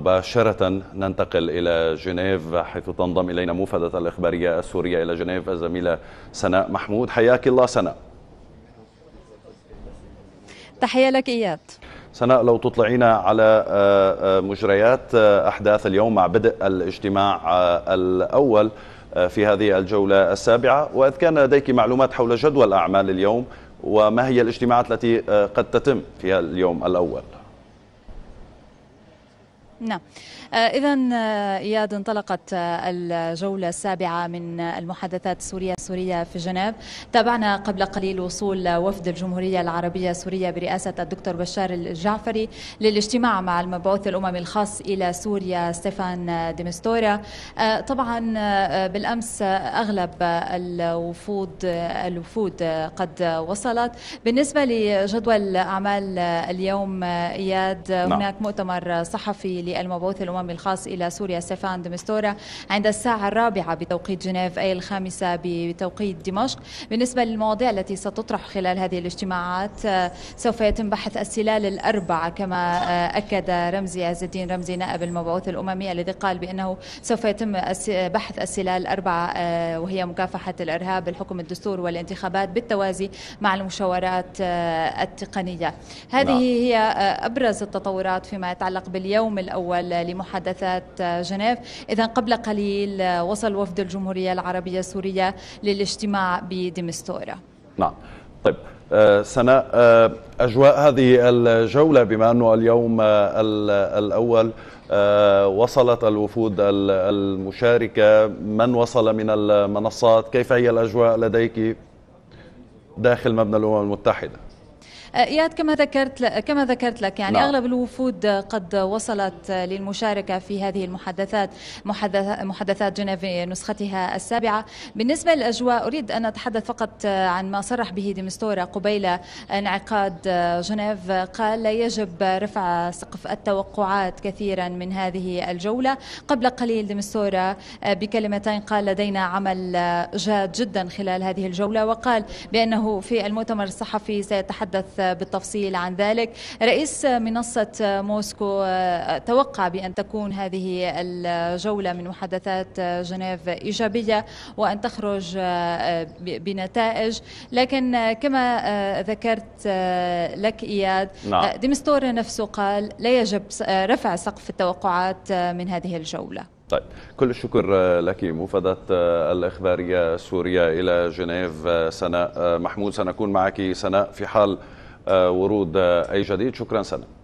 مباشرة ننتقل إلى جنيف حيث تنضم إلينا موفدة الإخبارية السورية إلى جنيف الزميلة سناء محمود حياك الله سناء تحية لك إياد سناء لو تطلعينا على آه، آه، مجريات آه، أحداث اليوم مع بدء الاجتماع الأول في هذه الجولة السابعة وإذ كان لديك معلومات حول جدول أعمال اليوم وما هي الاجتماعات التي قد تتم في اليوم الأول نعم آه، إذا آه، إياد انطلقت آه، الجولة السابعة من المحادثات السوريه السوريه في جنيف تابعنا قبل قليل وصول وفد الجمهورية العربية السورية برئاسة الدكتور بشار الجعفري للاجتماع مع المبعوث الأممي الخاص إلى سوريا ستيفان ديمستورا طبعا بالأمس أغلب الوفود الوفود قد وصلت بالنسبة لجدول أعمال اليوم إياد نعم. هناك مؤتمر صحفي للمبعوث الأممي الخاص إلى سوريا ستيفان دمستورا عند الساعة الرابعة بتوقيت جنيف أي الخامسة بتوقيت دمشق بالنسبة للمواضيع التي ستطرح خلال هذه الاجتماعات آه، سوف يتم بحث السلال الأربعة كما آه، أكد رمزي عز الدين رمزي نائب المبعوث الأممي الذي قال بأنه سوف يتم بحث السلال الأربعة آه، وهي مكافحة الإرهاب الحكم الدستور والانتخابات بالتوازي مع المشاورات التقنية نعم. هذه هي أبرز التطورات فيما يتعلق باليوم الأول الأول لمحادثات جنيف إذا قبل قليل وصل وفد الجمهورية العربية السورية للاجتماع بدمستورة نعم طيب آه، سناء آه، أجواء هذه الجولة بما أنه اليوم آه، الأول وصلت الوفود المشاركة من وصل من المنصات كيف هي الأجواء لديك داخل مبنى الأمم المتحدة آه، اياد كما ذكرت كما ذكرت لك يعني لا. نعم. اغلب الوفود قد وصلت آه، للمشاركه في هذه المحادثات محادثات جنيف نسختها السابعه بالنسبه للاجواء اريد ان اتحدث فقط آه، عن ما صرح به ديمستورا قبيل انعقاد جنيف قال لا يجب رفع سقف التوقعات كثيرا من هذه الجوله قبل قليل ديمستورا بكلمتين قال لدينا عمل جاد جدا خلال هذه الجوله وقال بانه في المؤتمر الصحفي سيتحدث بالتفصيل عن ذلك رئيس منصة موسكو آه، توقع بأن تكون هذه الجولة من محادثات جنيف إيجابية وأن تخرج آه، بنتائج لكن آه، كما ذكرت لك إياد نعم. ديمستور نفسه قال لا يجب رفع سقف التوقعات من هذه الجولة طيب كل الشكر لك مفادات الإخبارية السورية إلى جنيف سناء محمود سنكون معك سناء في حال آه، ورود آه، أي جديد شكرا سلام